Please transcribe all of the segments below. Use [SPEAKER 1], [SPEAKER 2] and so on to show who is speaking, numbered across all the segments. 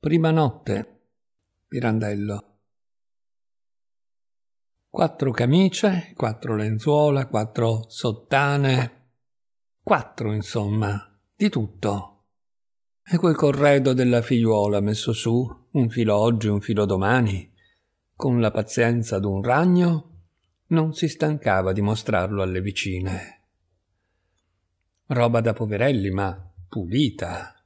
[SPEAKER 1] Prima notte. Pirandello. Quattro camicie, quattro lenzuola, quattro sottane. Quattro, insomma, di tutto. E quel corredo della figliuola messo su, un filo oggi, un filo domani, con la pazienza d'un ragno, non si stancava di mostrarlo alle vicine. Roba da poverelli, ma pulita,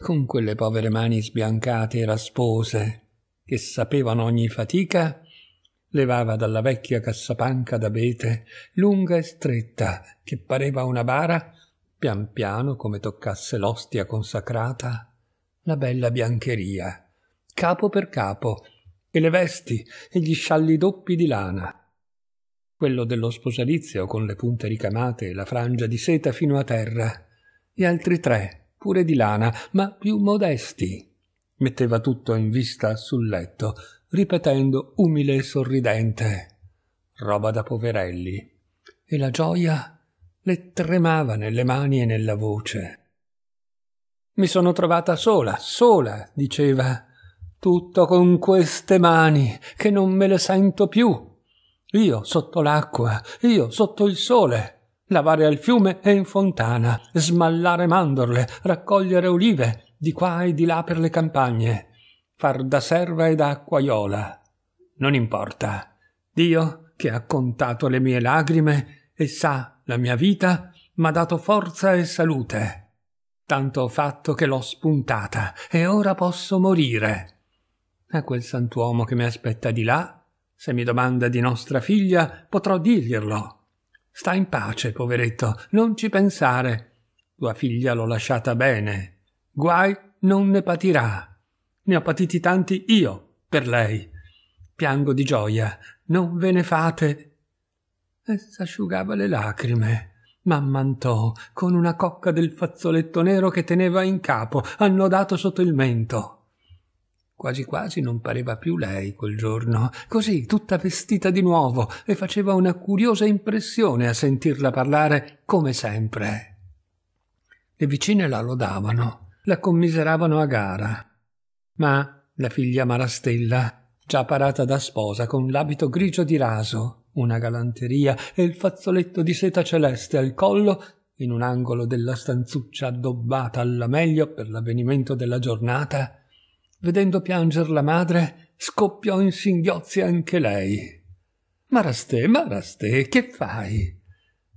[SPEAKER 1] con quelle povere mani sbiancate e raspose, che sapevano ogni fatica, levava dalla vecchia cassapanca d'abete, lunga e stretta, che pareva una bara, pian piano come toccasse l'ostia consacrata, la bella biancheria, capo per capo, e le vesti e gli scialli doppi di lana. Quello dello sposalizio con le punte ricamate e la frangia di seta fino a terra, e altri tre pure di lana, ma più modesti. Metteva tutto in vista sul letto, ripetendo umile e sorridente roba da poverelli. E la gioia le tremava nelle mani e nella voce. Mi sono trovata sola, sola, diceva, tutto con queste mani, che non me le sento più. Io sotto l'acqua, io sotto il sole lavare al fiume e in fontana, smallare mandorle, raccogliere olive, di qua e di là per le campagne, far da serva e da acquaiola. Non importa. Dio, che ha contato le mie lagrime e sa la mia vita, m'ha dato forza e salute. Tanto ho fatto che l'ho spuntata e ora posso morire. A quel sant'uomo che mi aspetta di là, se mi domanda di nostra figlia, potrò dirglielo. Sta in pace, poveretto, non ci pensare. Tua figlia l'ho lasciata bene. Guai non ne patirà. Ne ho patiti tanti io per lei. Piango di gioia, non ve ne fate. E s'asciugava le lacrime. Mammantò con una cocca del fazzoletto nero che teneva in capo, annodato sotto il mento. Quasi quasi non pareva più lei quel giorno, così tutta vestita di nuovo, e faceva una curiosa impressione a sentirla parlare come sempre. Le vicine la lodavano, la commiseravano a gara. Ma la figlia Marastella, già parata da sposa con l'abito grigio di raso, una galanteria e il fazzoletto di seta celeste al collo, in un angolo della stanzuccia addobbata alla meglio per l'avvenimento della giornata, vedendo pianger la madre, scoppiò in singhiozzi anche lei. Maraste, Maraste, che fai?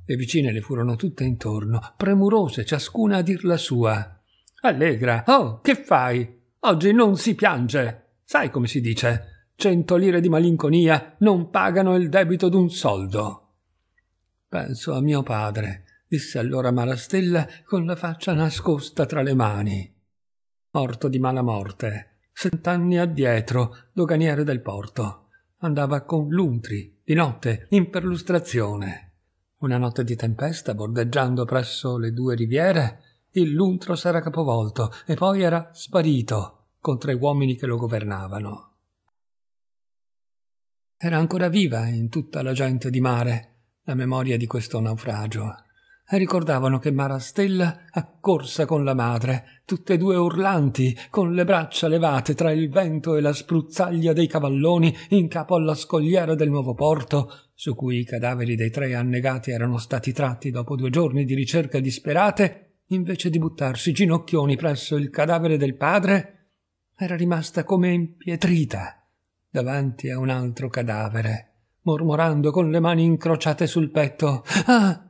[SPEAKER 1] Le vicine le furono tutte intorno, premurose ciascuna a dir la sua. Allegra, oh, che fai? Oggi non si piange. Sai come si dice? Cento lire di malinconia non pagano il debito d'un soldo. Penso a mio padre, disse allora Marastella con la faccia nascosta tra le mani. Morto di mala morte, cent'anni addietro, doganiere del porto. Andava con l'Untri, di notte, in perlustrazione. Una notte di tempesta, bordeggiando presso le due riviere, il Luntro s'era capovolto e poi era sparito, con tre uomini che lo governavano. Era ancora viva in tutta la gente di mare la memoria di questo naufragio ricordavano che Marastella accorsa con la madre, tutte e due urlanti, con le braccia levate tra il vento e la spruzzaglia dei cavalloni in capo alla scogliera del nuovo porto, su cui i cadaveri dei tre annegati erano stati tratti dopo due giorni di ricerca disperate, invece di buttarsi ginocchioni presso il cadavere del padre, era rimasta come impietrita davanti a un altro cadavere, mormorando con le mani incrociate sul petto Ah!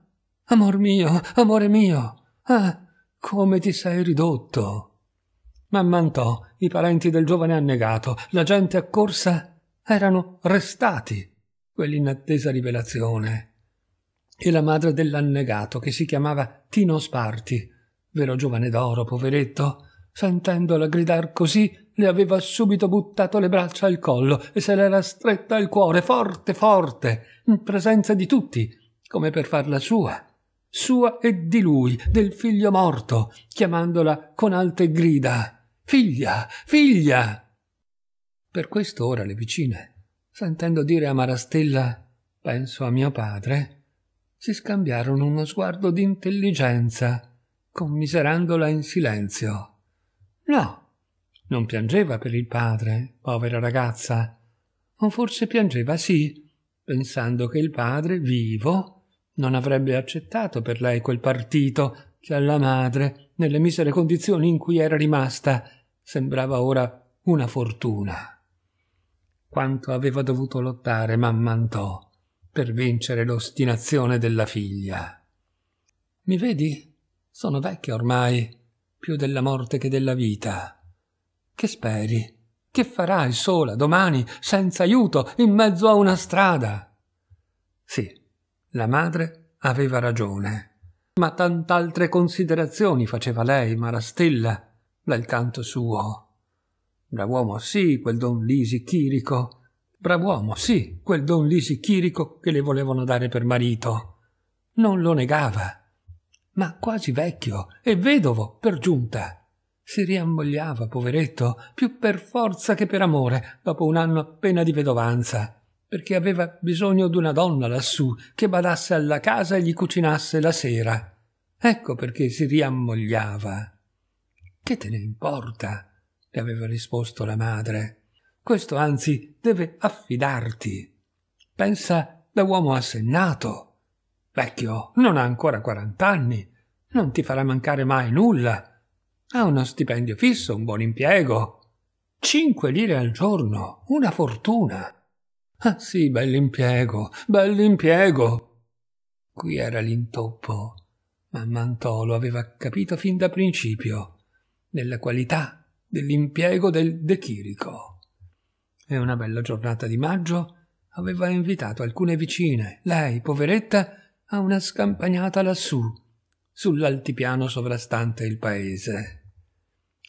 [SPEAKER 1] Amor mio, amore mio, ah, come ti sei ridotto! Mammantò, i parenti del giovane annegato, la gente accorsa, erano restati quell'inattesa rivelazione. E la madre dell'annegato, che si chiamava Tino Sparti, vero giovane d'oro, poveretto, sentendola gridar così, le aveva subito buttato le braccia al collo e se l'era stretta al cuore, forte, forte, in presenza di tutti, come per farla sua sua e di lui, del figlio morto, chiamandola con alte grida Figlia, figlia! Per questo ora le vicine, sentendo dire a Marastella penso a mio padre, si scambiarono uno sguardo d'intelligenza, commiserandola in silenzio. No, non piangeva per il padre, povera ragazza, o forse piangeva sì, pensando che il padre, vivo, non avrebbe accettato per lei quel partito che alla madre, nelle misere condizioni in cui era rimasta, sembrava ora una fortuna. Quanto aveva dovuto lottare mammantò per vincere l'ostinazione della figlia. Mi vedi? Sono vecchia ormai, più della morte che della vita. Che speri? Che farai sola domani, senza aiuto, in mezzo a una strada? Sì, la madre aveva ragione. Ma tant'altre considerazioni faceva lei, Marastella, dal canto suo. Brav'uomo sì, quel don Lisi Chirico. Brav'uomo sì, quel don Lisi Chirico che le volevano dare per marito. Non lo negava. Ma quasi vecchio e vedovo, per giunta. Si riammogliava, poveretto, più per forza che per amore, dopo un anno appena di vedovanza perché aveva bisogno d'una donna lassù che badasse alla casa e gli cucinasse la sera. Ecco perché si riammogliava. Che te ne importa? le aveva risposto la madre. Questo anzi deve affidarti. Pensa da uomo assennato. Vecchio, non ha ancora quarant'anni. Non ti farà mancare mai nulla. Ha uno stipendio fisso, un buon impiego. Cinque lire al giorno, una fortuna. Ah sì, bell'impiego, bell'impiego. Qui era l'intoppo, ma Mantolo aveva capito fin da principio nella qualità dell'impiego del De Chirico. E una bella giornata di maggio aveva invitato alcune vicine, lei, poveretta, a una scampagnata lassù, sull'altipiano sovrastante il paese.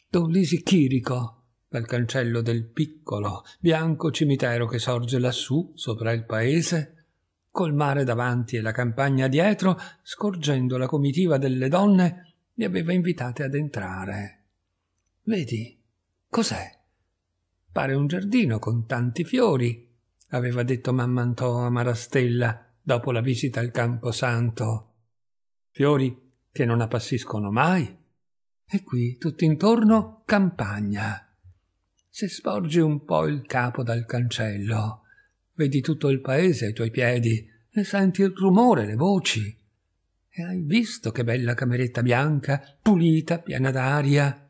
[SPEAKER 1] Don Lisi Chirico dal cancello del piccolo, bianco cimitero che sorge lassù, sopra il paese, col mare davanti e la campagna dietro, scorgendo la comitiva delle donne, li aveva invitate ad entrare. Vedi, cos'è? Pare un giardino con tanti fiori, aveva detto Mammantò a Marastella dopo la visita al Camposanto. Fiori che non appassiscono mai. E qui, tutt'intorno, campagna se sporgi un po' il capo dal cancello, vedi tutto il paese ai tuoi piedi, e senti il rumore, le voci. E hai visto che bella cameretta bianca, pulita, piena d'aria.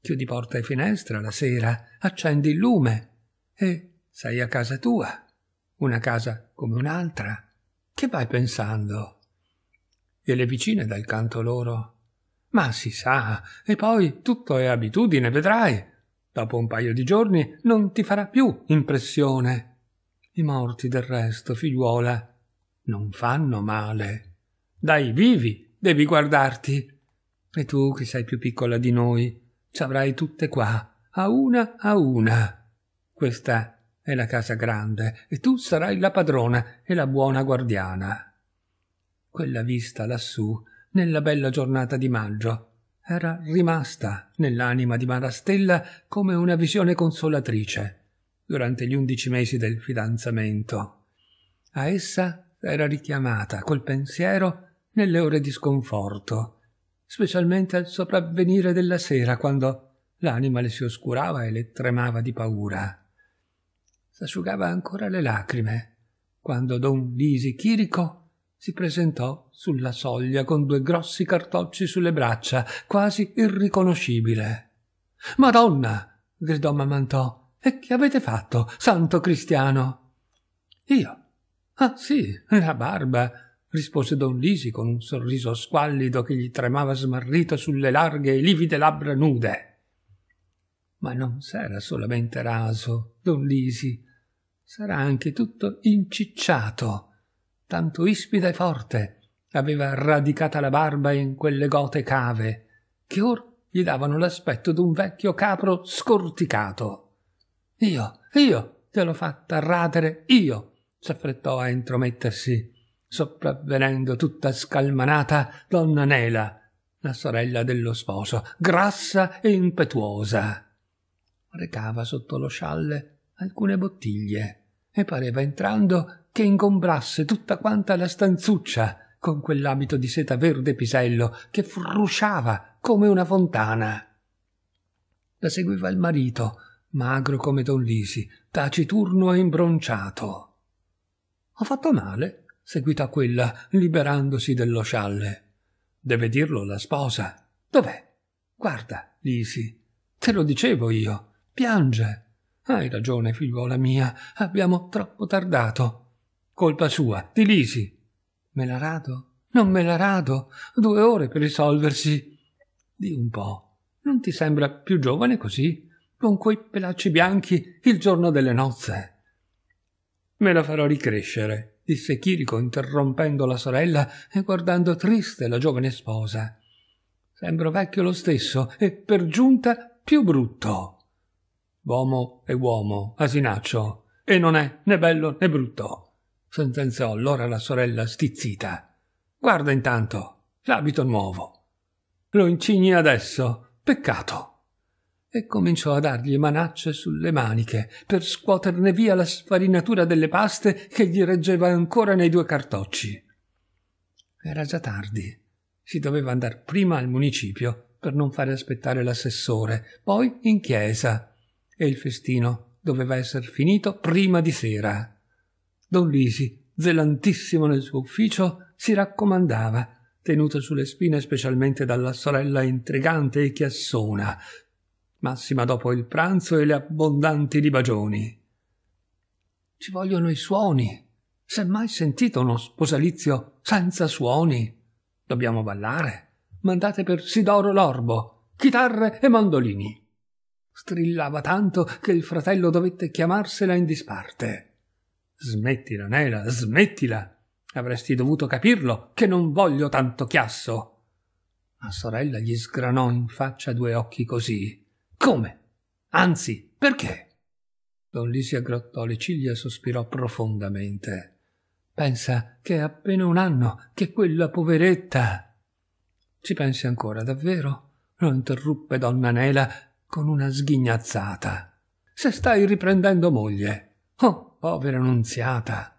[SPEAKER 1] Chiudi porta e finestra la sera, accendi il lume e sei a casa tua, una casa come un'altra. Che vai pensando? E le vicine dal canto loro. Ma si sa, e poi tutto è abitudine, vedrai. Dopo un paio di giorni non ti farà più impressione. I morti del resto, figliuola, non fanno male. Dai vivi devi guardarti. E tu, che sei più piccola di noi, ci avrai tutte qua, a una a una. Questa è la casa grande, e tu sarai la padrona e la buona guardiana. Quella vista lassù, nella bella giornata di maggio, era rimasta nell'anima di Marastella come una visione consolatrice durante gli undici mesi del fidanzamento. A essa era richiamata col pensiero nelle ore di sconforto, specialmente al sopravvenire della sera quando l'anima le si oscurava e le tremava di paura. S'asciugava ancora le lacrime quando don Lisi Chirico si presentò sulla soglia con due grossi cartocci sulle braccia, quasi irriconoscibile. Madonna! gridò Mamantò. E che avete fatto, santo cristiano? Io. Ah sì, la barba, rispose don Lisi con un sorriso squallido che gli tremava smarrito sulle larghe e livide labbra nude. Ma non s'era solamente raso, don Lisi, Sarà anche tutto incicciato tanto ispida e forte, aveva radicata la barba in quelle gote cave, che or gli davano l'aspetto d'un vecchio capro scorticato. Io, io, te l'ho fatta radere io, s'affrettò a intromettersi, sopravvenendo tutta scalmanata donna Nela, la sorella dello sposo, grassa e impetuosa. Recava sotto lo scialle alcune bottiglie e pareva entrando che ingombrasse tutta quanta la stanzuccia con quell'abito di seta verde pisello che frusciava come una fontana. La seguiva il marito, magro come Don Lisi, taciturno e imbronciato. Ho fatto male, seguitò quella, liberandosi dello scialle. Deve dirlo la sposa. Dov'è? Guarda, Lisi, te lo dicevo io. Piange. Hai ragione, figliuola mia, abbiamo troppo tardato. Colpa sua, di Lisi. Me la rado? Non me la rado. Due ore per risolversi. Di un po'. Non ti sembra più giovane così? Con quei pelacci bianchi il giorno delle nozze. Me la farò ricrescere, disse Chirico interrompendo la sorella e guardando triste la giovane sposa. Sembro vecchio lo stesso e per giunta più brutto. Uomo è uomo, asinaccio, e non è né bello né brutto sentenziò allora la sorella stizzita. Guarda intanto, l'abito nuovo. Lo incigni adesso, peccato. E cominciò a dargli manacce sulle maniche per scuoterne via la sfarinatura delle paste che gli reggeva ancora nei due cartocci. Era già tardi. Si doveva andare prima al municipio per non fare aspettare l'assessore, poi in chiesa. E il festino doveva essere finito prima di sera. Don Lisi, zelantissimo nel suo ufficio, si raccomandava, tenuto sulle spine specialmente dalla sorella intrigante e chiassona, massima dopo il pranzo e le abbondanti libagioni. Ci vogliono i suoni. S'è mai sentito uno sposalizio senza suoni? Dobbiamo ballare. Mandate per Sidoro l'orbo, chitarre e mandolini. Strillava tanto che il fratello dovette chiamarsela in disparte. Smettila, Nela, smettila. Avresti dovuto capirlo che non voglio tanto chiasso. La sorella gli sgranò in faccia due occhi così. Come? Anzi, perché? Don Lisi aggrottò le ciglia e sospirò profondamente. Pensa che è appena un anno che quella poveretta. Ci pensi ancora, davvero? lo interruppe donna Nela con una sghignazzata. Se stai riprendendo moglie. Oh, povera nunziata.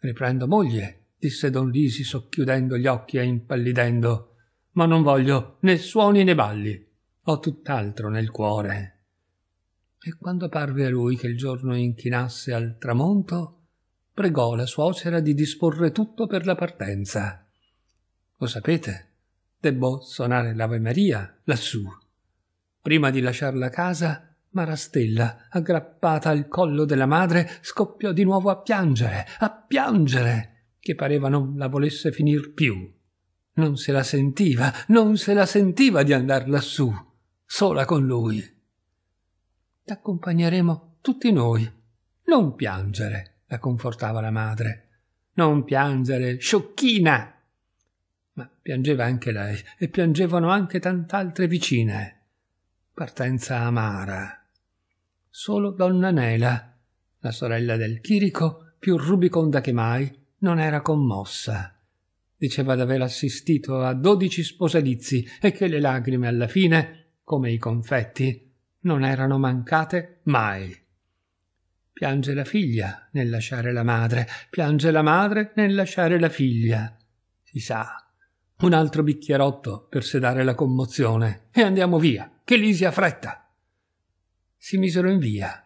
[SPEAKER 1] Riprendo moglie, disse don Lisi socchiudendo gli occhi e impallidendo, ma non voglio né suoni né balli. Ho tutt'altro nel cuore. E quando parve a lui che il giorno inchinasse al tramonto, pregò la suocera di disporre tutto per la partenza. Lo sapete, debbo suonare l'Ave Maria lassù. Prima di lasciar la casa Marastella, aggrappata al collo della madre, scoppiò di nuovo a piangere, a piangere, che pareva non la volesse finir più. Non se la sentiva, non se la sentiva di andar lassù, sola con lui. T'accompagneremo tutti noi. Non piangere, la confortava la madre. Non piangere, sciocchina! Ma piangeva anche lei e piangevano anche tant'altre vicine. Partenza amara solo donna Nela, la sorella del Chirico, più rubiconda che mai, non era commossa. Diceva d'aver assistito a dodici sposalizi e che le lagrime alla fine, come i confetti, non erano mancate mai. Piange la figlia nel lasciare la madre, piange la madre nel lasciare la figlia. Si sa, un altro bicchierotto per sedare la commozione e andiamo via, che Lisi ha fretta si misero in via.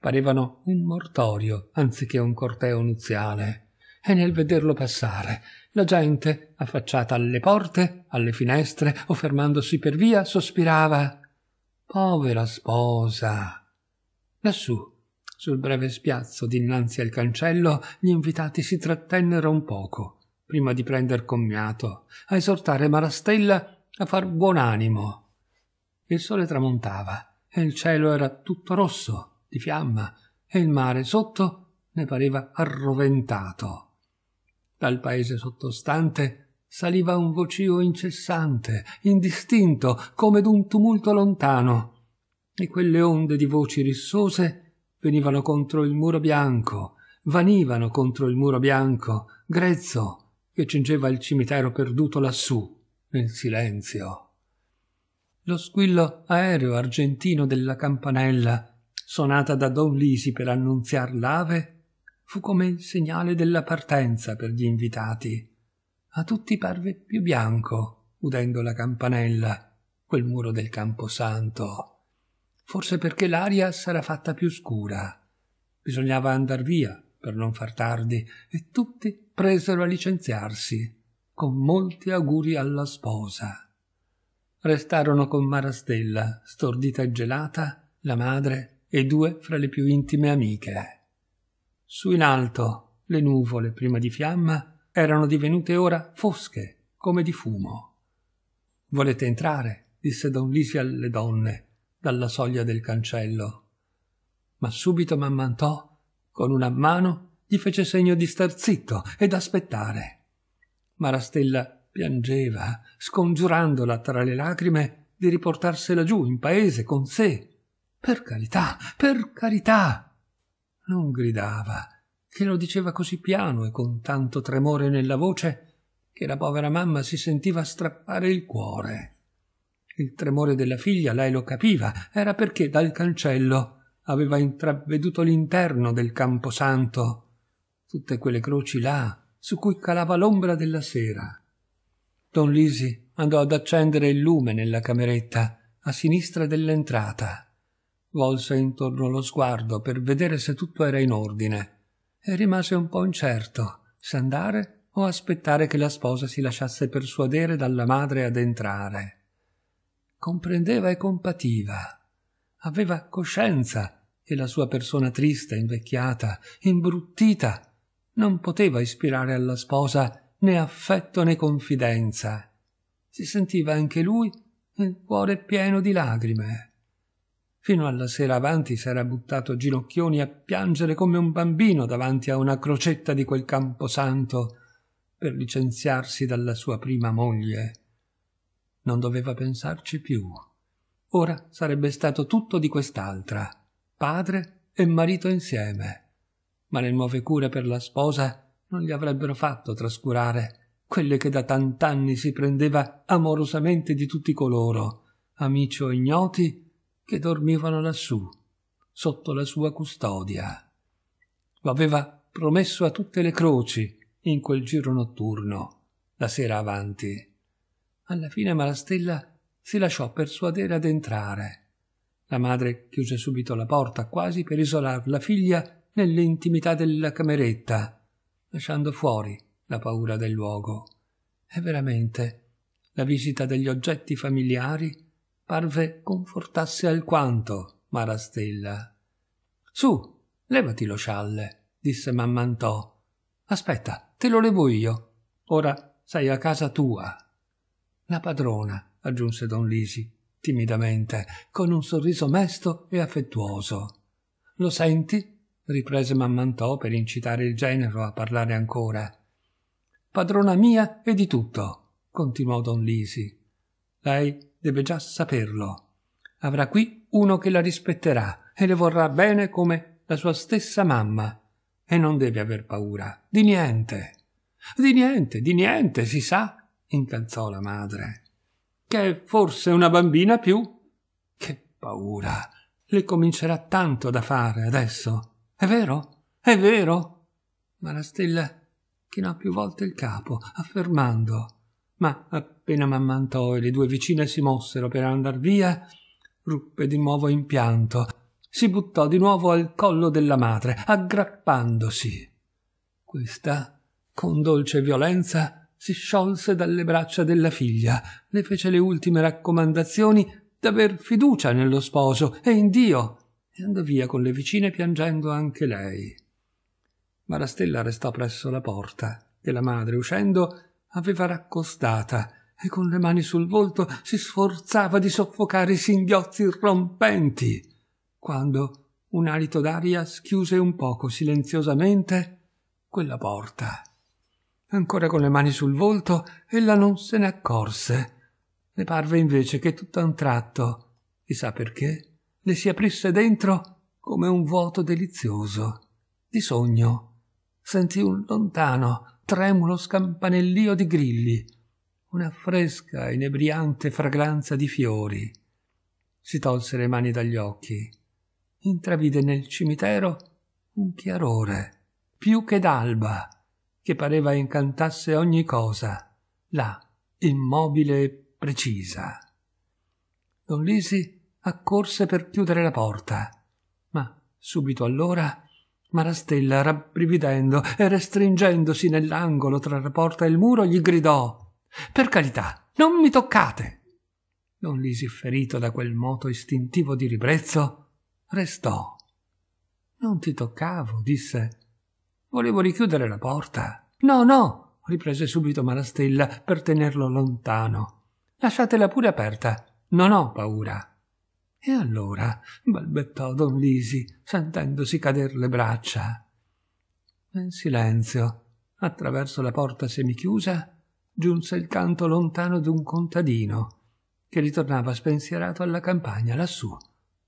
[SPEAKER 1] Parevano un mortorio anziché un corteo nuziale. E nel vederlo passare, la gente, affacciata alle porte, alle finestre o fermandosi per via, sospirava. Povera sposa! Lassù, sul breve spiazzo dinanzi al cancello, gli invitati si trattennero un poco, prima di prender commiato, a esortare Marastella a far buon animo. Il sole tramontava e il cielo era tutto rosso, di fiamma, e il mare sotto ne pareva arroventato. Dal paese sottostante saliva un vocio incessante, indistinto, come d'un tumulto lontano, e quelle onde di voci rissose venivano contro il muro bianco, vanivano contro il muro bianco, grezzo, che cingeva il cimitero perduto lassù, nel silenzio. Lo squillo aereo argentino della campanella, suonata da Don Lisi per annunziar l'ave, fu come il segnale della partenza per gli invitati. A tutti parve più bianco, udendo la campanella, quel muro del camposanto. Forse perché l'aria s'era fatta più scura. Bisognava andar via per non far tardi, e tutti presero a licenziarsi, con molti auguri alla sposa. Restarono con Marastella, stordita e gelata, la madre e due fra le più intime amiche. Su in alto le nuvole, prima di fiamma, erano divenute ora fosche, come di fumo. Volete entrare? disse don Lisi alle donne, dalla soglia del cancello. Ma subito mammantò, con una mano, gli fece segno di star zitto ed aspettare. Marastella piangeva, scongiurandola tra le lacrime di riportarsela giù in paese con sé. Per carità, per carità! Non gridava, che lo diceva così piano e con tanto tremore nella voce che la povera mamma si sentiva strappare il cuore. Il tremore della figlia lei lo capiva, era perché dal cancello aveva intraveduto l'interno del camposanto, tutte quelle croci là su cui calava l'ombra della sera Don Lisi andò ad accendere il lume nella cameretta, a sinistra dell'entrata. Volse intorno lo sguardo per vedere se tutto era in ordine e rimase un po' incerto se andare o aspettare che la sposa si lasciasse persuadere dalla madre ad entrare. Comprendeva e compativa. Aveva coscienza che la sua persona triste, invecchiata, imbruttita, non poteva ispirare alla sposa né affetto né confidenza. Si sentiva anche lui il cuore pieno di lagrime. Fino alla sera avanti s'era buttato ginocchioni a piangere come un bambino davanti a una crocetta di quel camposanto per licenziarsi dalla sua prima moglie. Non doveva pensarci più. Ora sarebbe stato tutto di quest'altra, padre e marito insieme. Ma le nuove cure per la sposa non gli avrebbero fatto trascurare quelle che da tant'anni si prendeva amorosamente di tutti coloro, amici o ignoti, che dormivano lassù, sotto la sua custodia. Lo aveva promesso a tutte le croci in quel giro notturno, la sera avanti. Alla fine Marastella si lasciò persuadere ad entrare. La madre chiuse subito la porta quasi per isolar la figlia nell'intimità della cameretta lasciando fuori la paura del luogo. E veramente la visita degli oggetti familiari parve confortasse alquanto Marastella. Su, levati lo scialle, disse Mammantò. Aspetta, te lo levo io. Ora sei a casa tua. La padrona, aggiunse don Lisi, timidamente, con un sorriso mesto e affettuoso. Lo senti? riprese Mammantò per incitare il genero a parlare ancora. Padrona mia e di tutto, continuò don Lisi. Lei deve già saperlo. Avrà qui uno che la rispetterà e le vorrà bene come la sua stessa mamma. E non deve aver paura di niente. Di niente, di niente, si sa, incalzò la madre. Che è forse una bambina più? Che paura! Le comincerà tanto da fare adesso è vero, è vero. Marastella chinò più volte il capo, affermando. Ma appena mammantò e le due vicine si mossero per andar via, ruppe di nuovo in pianto. Si buttò di nuovo al collo della madre, aggrappandosi. Questa, con dolce violenza, si sciolse dalle braccia della figlia, le fece le ultime raccomandazioni d'aver fiducia nello sposo e in Dio e andò via con le vicine piangendo anche lei. Ma la stella restò presso la porta, che la madre, uscendo, aveva raccostata e con le mani sul volto si sforzava di soffocare i singhiozzi rompenti, quando un alito d'aria schiuse un poco silenziosamente quella porta. Ancora con le mani sul volto, ella non se ne accorse. Le parve invece che tutto a un tratto, chissà perché, le si aprisse dentro come un vuoto delizioso, di sogno. Sentì un lontano, tremulo scampanellio di grilli, una fresca, inebriante fragranza di fiori. Si tolse le mani dagli occhi. Intravide nel cimitero un chiarore, più che d'alba, che pareva incantasse ogni cosa, là, immobile e precisa. Don Lisi accorse per chiudere la porta. Ma subito allora Marastella, rabbrividendo e restringendosi nell'angolo tra la porta e il muro, gli gridò Per carità, non mi toccate! Don Lisi, ferito da quel moto istintivo di ribrezzo, restò. Non ti toccavo, disse. Volevo richiudere la porta. No, no, riprese subito Marastella per tenerlo lontano. Lasciatela pure aperta. Non ho paura. E allora? balbettò don Lisi, sentendosi cadere le braccia. In silenzio, attraverso la porta semichiusa, giunse il canto lontano di un contadino, che ritornava spensierato alla campagna lassù,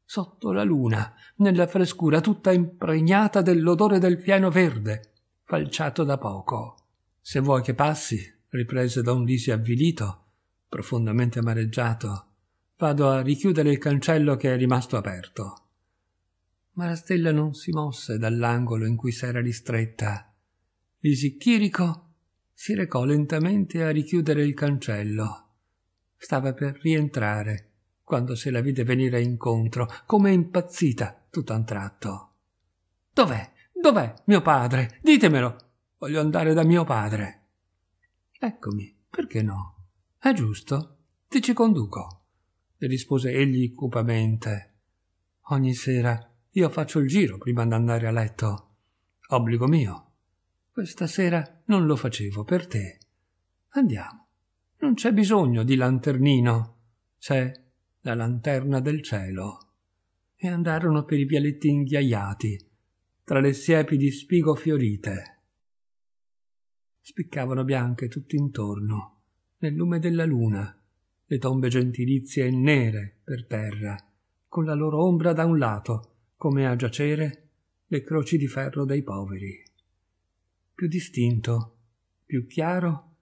[SPEAKER 1] sotto la luna, nella frescura tutta impregnata dell'odore del fieno verde, falciato da poco. Se vuoi che passi, riprese don Lisi avvilito, profondamente amareggiato, Vado a richiudere il cancello che è rimasto aperto. Ma la stella non si mosse dall'angolo in cui s'era ristretta. Lisicchirico si recò lentamente a richiudere il cancello. Stava per rientrare quando se la vide venire incontro, come impazzita tutto un tratto. Dov'è? Dov'è mio padre? Ditemelo! Voglio andare da mio padre. Eccomi, perché no? È giusto, ti ci conduco le rispose egli cupamente. Ogni sera io faccio il giro prima d'andare a letto. Obbligo mio. Questa sera non lo facevo per te. Andiamo. Non c'è bisogno di lanternino. C'è la lanterna del cielo. E andarono per i vialetti inghiaiati, tra le siepi di spigo fiorite. Spiccavano bianche tutt'intorno, nel lume della luna, le tombe gentilizie nere per terra, con la loro ombra da un lato, come a giacere, le croci di ferro dei poveri. Più distinto, più chiaro,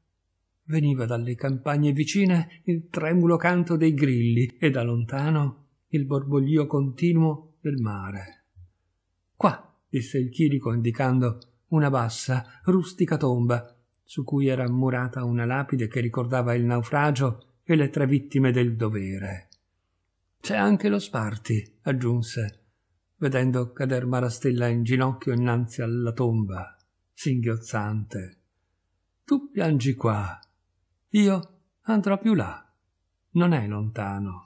[SPEAKER 1] veniva dalle campagne vicine il tremulo canto dei grilli e da lontano il borboglio continuo del mare. Qua, disse il chirico indicando una bassa, rustica tomba, su cui era murata una lapide che ricordava il naufragio e le tre vittime del dovere. C'è anche lo Sparti, aggiunse, vedendo cader Marastella in ginocchio innanzi alla tomba, singhiozzante. Tu piangi qua, io andrò più là, non è lontano.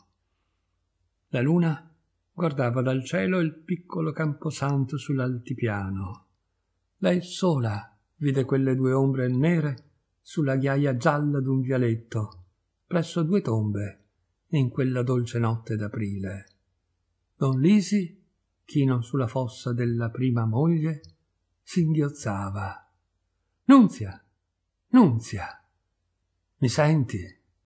[SPEAKER 1] La luna guardava dal cielo il piccolo camposanto sull'altipiano. Lei sola vide quelle due ombre nere sulla ghiaia gialla d'un vialetto presso due tombe in quella dolce notte d'aprile. Don Lisi, chino sulla fossa della prima moglie, singhiozzava. Nunzia, Nunzia, mi senti?